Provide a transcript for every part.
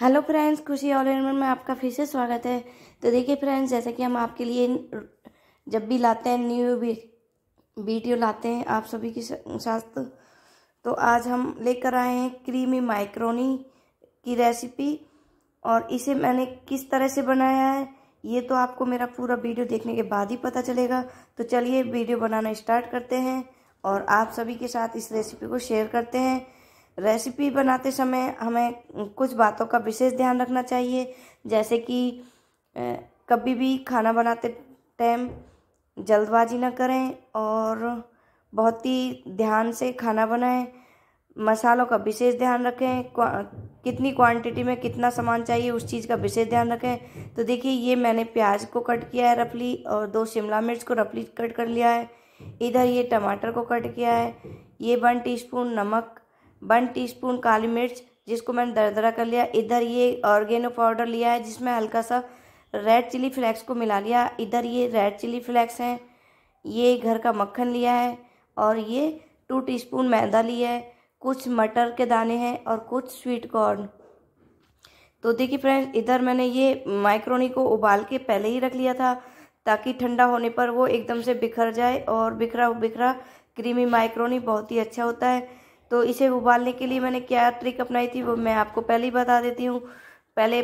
hello friends Khushi all एनमेंट में आपका फिर से स्वागत है तो देखिए फ्रेंड्स जैसे कि हम आपके लिए जब भी लाते हैं न्यू वीडियो लाते हैं आप सभी के साथ तो आज हम लेकर आए हैं क्रीमी माइक्रोनी की रेसिपी और इसे मैंने किस तरह से बनाया है ये तो आपको मेरा पूरा वीडियो देखने के बाद ही पता चलेगा तो चलिए वीडियो बनाना स्टार्ट करते हैं और आप सभी के साथ इस रेसिपी को शेयर करते हैं रेसिपी बनाते समय हमें कुछ बातों का विशेष ध्यान रखना चाहिए जैसे कि कभी भी खाना बनाते टाइम जल्दबाजी ना करें और बहुत ही ध्यान से खाना बनाएं मसालों का विशेष ध्यान रखें कितनी क्वांटिटी में कितना सामान चाहिए उस चीज़ का विशेष ध्यान रखें तो देखिए ये मैंने प्याज को कट किया है रफली और दो शिमला मिर्च को रफली कट कर लिया है इधर ये टमाटर को कट किया है ये वन टीस्पून नमक वन टीस्पून काली मिर्च जिसको मैंने दरदरा कर लिया इधर ये ऑर्गेनो पाउडर लिया है जिसमें हल्का सा रेड चिली फ्लेक्स को मिला लिया इधर ये रेड चिली फ्लेक्स हैं ये घर का मक्खन लिया है और ये टू टीस्पून मैदा लिया है कुछ मटर के दाने हैं और कुछ स्वीट कॉर्न तो देखिए फ्रेंड्स इधर मैंने ये माइक्रोनी को उबाल के पहले ही रख लिया था ताकि ठंडा होने पर वो एकदम से बिखर जाए और बिखरा बिखरा क्रीमी माइक्रोनी बहुत ही अच्छा होता है तो इसे उबालने के लिए मैंने क्या ट्रिक अपनाई थी वो मैं आपको पहले ही बता देती हूँ पहले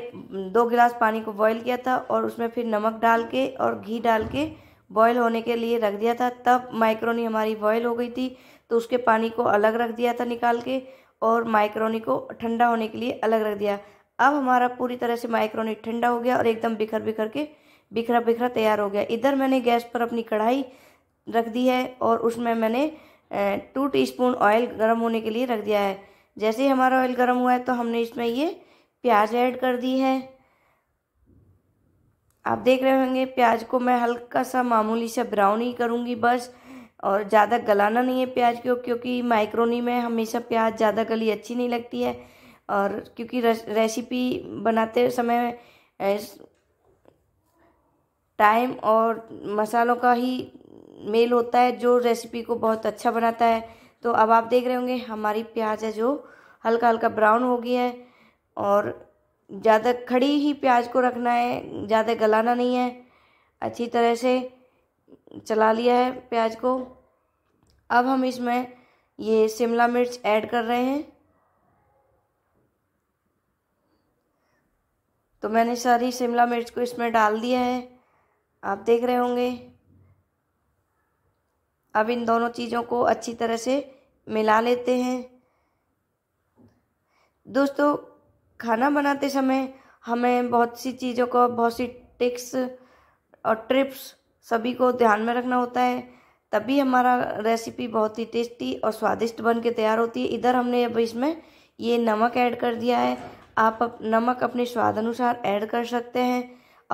दो गिलास पानी को बॉईल किया था और उसमें फिर नमक डाल के और घी डाल के बॉयल होने के लिए रख दिया था तब माइक्रोनी हमारी बॉयल हो गई थी तो उसके पानी को अलग रख दिया था निकाल के और माइक्रोनी को ठंडा होने के लिए अलग रख दिया अब हमारा पूरी तरह से माइक्रोनी ठंडा हो गया और एकदम बिखर बिखर के बिखरा बिखरा तैयार हो गया इधर मैंने गैस पर अपनी कढ़ाई रख दी है और उसमें मैंने टू टीस्पून ऑयल गर्म होने के लिए रख दिया है जैसे ही हमारा ऑयल गर्म हुआ है तो हमने इसमें ये प्याज ऐड कर दी है आप देख रहे होंगे प्याज को मैं हल्का सा मामूली सा ब्राउन ही करूँगी बस और ज़्यादा गलाना नहीं है प्याज को क्योंकि माइक्रोनी में हमेशा प्याज ज़्यादा गली अच्छी नहीं लगती है और क्योंकि रेसिपी बनाते समय टाइम और मसालों का ही मेल होता है जो रेसिपी को बहुत अच्छा बनाता है तो अब आप देख रहे होंगे हमारी प्याज है जो हल्का हल्का ब्राउन हो गया है और ज़्यादा खड़ी ही प्याज को रखना है ज़्यादा गलाना नहीं है अच्छी तरह से चला लिया है प्याज को अब हम इसमें ये शिमला मिर्च ऐड कर रहे हैं तो मैंने सारी शिमला मिर्च को इसमें डाल दिया है आप देख रहे होंगे अब इन दोनों चीज़ों को अच्छी तरह से मिला लेते हैं दोस्तों खाना बनाते समय हमें बहुत सी चीज़ों को बहुत सी टिक्स और ट्रिप्स सभी को ध्यान में रखना होता है तभी हमारा रेसिपी बहुत ही टेस्टी और स्वादिष्ट बन के तैयार होती है इधर हमने अब इसमें ये नमक ऐड कर दिया है आप नमक अपने स्वाद अनुसार ऐड कर सकते हैं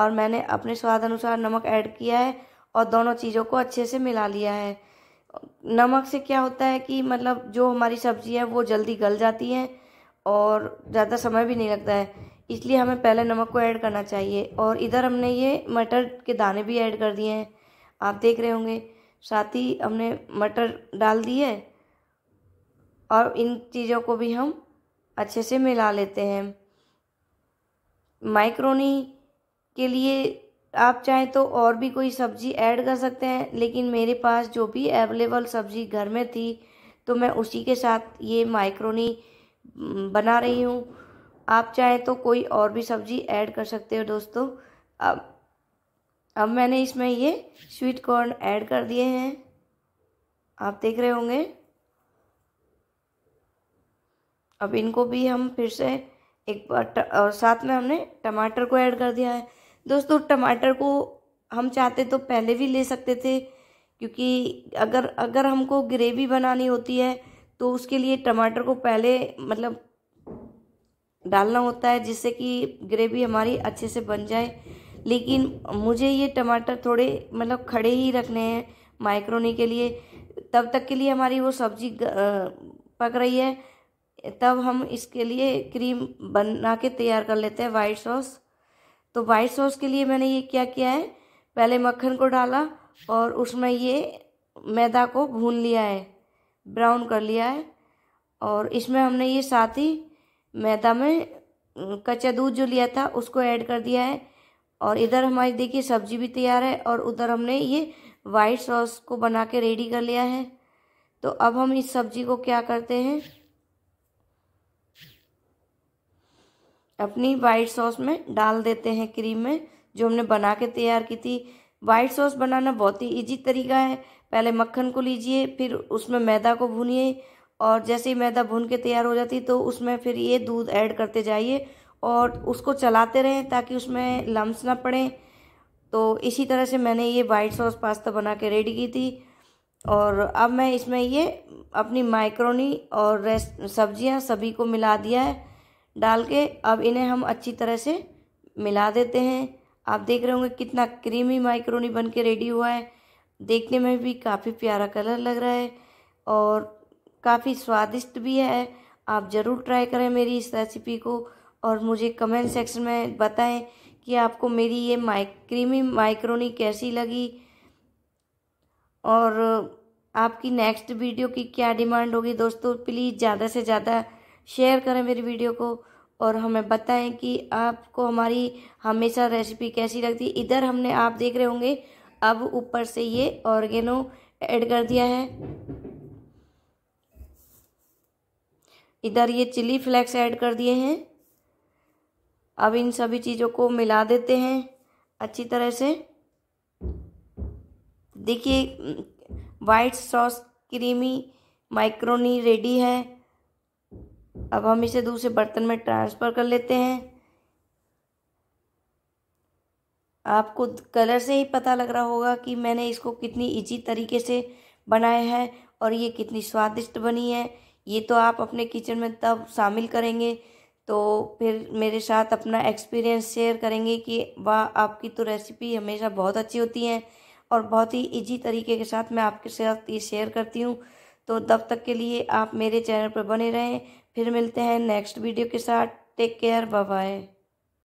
और मैंने अपने स्वाद अनुसार नमक ऐड किया है और दोनों चीज़ों को अच्छे से मिला लिया है नमक से क्या होता है कि मतलब जो हमारी सब्ज़ी है वो जल्दी गल जाती है और ज़्यादा समय भी नहीं लगता है इसलिए हमें पहले नमक को ऐड करना चाहिए और इधर हमने ये मटर के दाने भी ऐड कर दिए हैं आप देख रहे होंगे साथ ही हमने मटर डाल दिए और इन चीज़ों को भी हम अच्छे से मिला लेते हैं माइक्रोनी के लिए आप चाहें तो और भी कोई सब्ज़ी ऐड कर सकते हैं लेकिन मेरे पास जो भी अवेलेबल सब्ज़ी घर में थी तो मैं उसी के साथ ये माइक्रोनी बना रही हूँ आप चाहें तो कोई और भी सब्ज़ी ऐड कर सकते हो दोस्तों अब अब मैंने इसमें ये स्वीट कॉर्न ऐड कर दिए हैं आप देख रहे होंगे अब इनको भी हम फिर से एक बार और साथ में हमने टमाटर को ऐड कर दिया है दोस्तों टमाटर को हम चाहते तो पहले भी ले सकते थे क्योंकि अगर अगर हमको ग्रेवी बनानी होती है तो उसके लिए टमाटर को पहले मतलब डालना होता है जिससे कि ग्रेवी हमारी अच्छे से बन जाए लेकिन मुझे ये टमाटर थोड़े मतलब खड़े ही रखने हैं माइक्रोनी के लिए तब तक के लिए हमारी वो सब्जी पक रही है तब हम इसके लिए क्रीम बना के तैयार कर लेते हैं वाइट सॉस तो वाइट सॉस के लिए मैंने ये क्या किया है पहले मक्खन को डाला और उसमें ये मैदा को भून लिया है ब्राउन कर लिया है और इसमें हमने ये साथ ही मैदा में कच्चा दूध जो लिया था उसको ऐड कर दिया है और इधर हमारी देखिए सब्जी भी तैयार है और उधर हमने ये वाइट सॉस को बना के रेडी कर लिया है तो अब हम इस सब्जी को क्या करते हैं अपनी वाइट सॉस में डाल देते हैं क्रीम में जो हमने बना के तैयार की थी वाइट सॉस बनाना बहुत ही इजी तरीका है पहले मक्खन को लीजिए फिर उसमें मैदा को भूनिए और जैसे ही मैदा भून के तैयार हो जाती तो उसमें फिर ये दूध ऐड करते जाइए और उसको चलाते रहें ताकि उसमें लम्स ना पड़ें तो इसी तरह से मैंने ये वाइट सॉस पास्ता बना के रेडी की थी और अब मैं इसमें ये अपनी माइक्रोनी और रेस्ट सब्जियां सभी को मिला दिया है डाल के अब इन्हें हम अच्छी तरह से मिला देते हैं आप देख रहे होंगे कितना क्रीमी माइक्रोनी बन के रेडी हुआ है देखने में भी काफ़ी प्यारा कलर लग रहा है और काफ़ी स्वादिष्ट भी है आप ज़रूर ट्राई करें मेरी इस रेसिपी को और मुझे कमेंट सेक्शन में बताएं कि आपको मेरी ये माइक क्रीमी माइक्रोनी कैसी लगी और आपकी नेक्स्ट वीडियो की क्या डिमांड होगी दोस्तों प्लीज़ ज़्यादा से ज़्यादा शेयर करें मेरी वीडियो को और हमें बताएं कि आपको हमारी हमेशा रेसिपी कैसी लगती है इधर हमने आप देख रहे होंगे अब ऊपर से ये ऑर्गेनो ऐड कर दिया है इधर ये चिली फ्लेक्स ऐड कर दिए हैं अब इन सभी चीज़ों को मिला देते हैं अच्छी तरह से देखिए white sauce creamy macaroni ready है अब हम इसे दूसरे बर्तन में ट्रांसफ़र कर लेते हैं आपको कलर से ही पता लग रहा होगा कि मैंने इसको कितनी इजी तरीके से बनाया है और ये कितनी स्वादिष्ट बनी है ये तो आप अपने किचन में तब शामिल करेंगे तो फिर मेरे साथ अपना एक्सपीरियंस शेयर करेंगे कि वाह आपकी तो रेसिपी हमेशा बहुत अच्छी होती है और बहुत ही इजी तरीके के साथ मैं आपके साथ ये शेयर करती हूँ तो तब तक के लिए आप मेरे चैनल पर बने रहें फिर मिलते हैं नेक्स्ट वीडियो के साथ टेक केयर बाय